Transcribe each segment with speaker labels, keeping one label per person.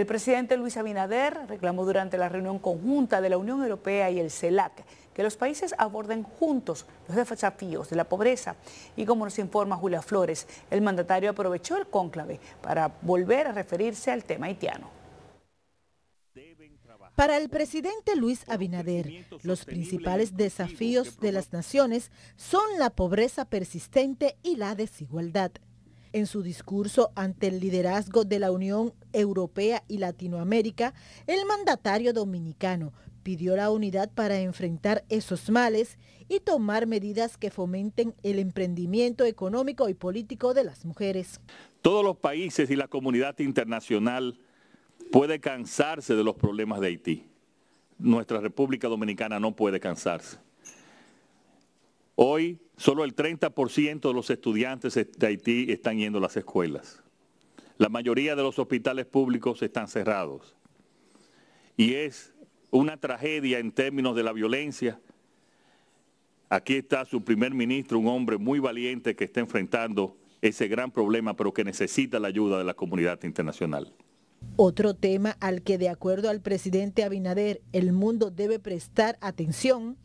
Speaker 1: el presidente Luis Abinader reclamó durante la reunión conjunta de la Unión Europea y el CELAC que los países aborden juntos los desafíos de la pobreza. Y como nos informa Julia Flores, el mandatario aprovechó el cónclave para volver a referirse al tema haitiano.
Speaker 2: Para el presidente Luis Abinader, los principales desafíos de las naciones son la pobreza persistente y la desigualdad. En su discurso ante el liderazgo de la Unión Europea y Latinoamérica, el mandatario dominicano pidió la unidad para enfrentar esos males y tomar medidas que fomenten el emprendimiento económico y político de las mujeres.
Speaker 3: Todos los países y la comunidad internacional puede cansarse de los problemas de Haití. Nuestra República Dominicana no puede cansarse. Hoy solo el 30% de los estudiantes de Haití están yendo a las escuelas. La mayoría de los hospitales públicos están cerrados. Y es una tragedia en términos de la violencia. Aquí está su primer ministro, un hombre muy valiente que está enfrentando ese gran problema, pero que necesita la ayuda de la comunidad internacional.
Speaker 2: Otro tema al que, de acuerdo al presidente Abinader, el mundo debe prestar atención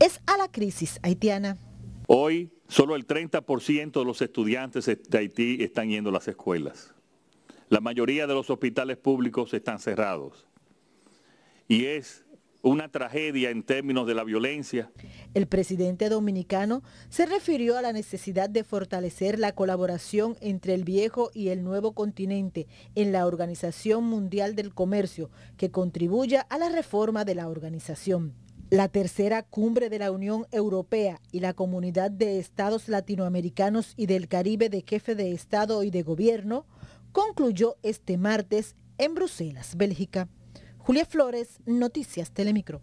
Speaker 2: es a la crisis haitiana.
Speaker 3: Hoy, solo el 30% de los estudiantes de Haití están yendo a las escuelas. La mayoría de los hospitales públicos están cerrados. Y es una tragedia en términos de la violencia.
Speaker 2: El presidente dominicano se refirió a la necesidad de fortalecer la colaboración entre el viejo y el nuevo continente en la Organización Mundial del Comercio, que contribuya a la reforma de la organización. La tercera cumbre de la Unión Europea y la Comunidad de Estados Latinoamericanos y del Caribe de Jefe de Estado y de Gobierno concluyó este martes en Bruselas, Bélgica. Julia Flores, Noticias Telemicro.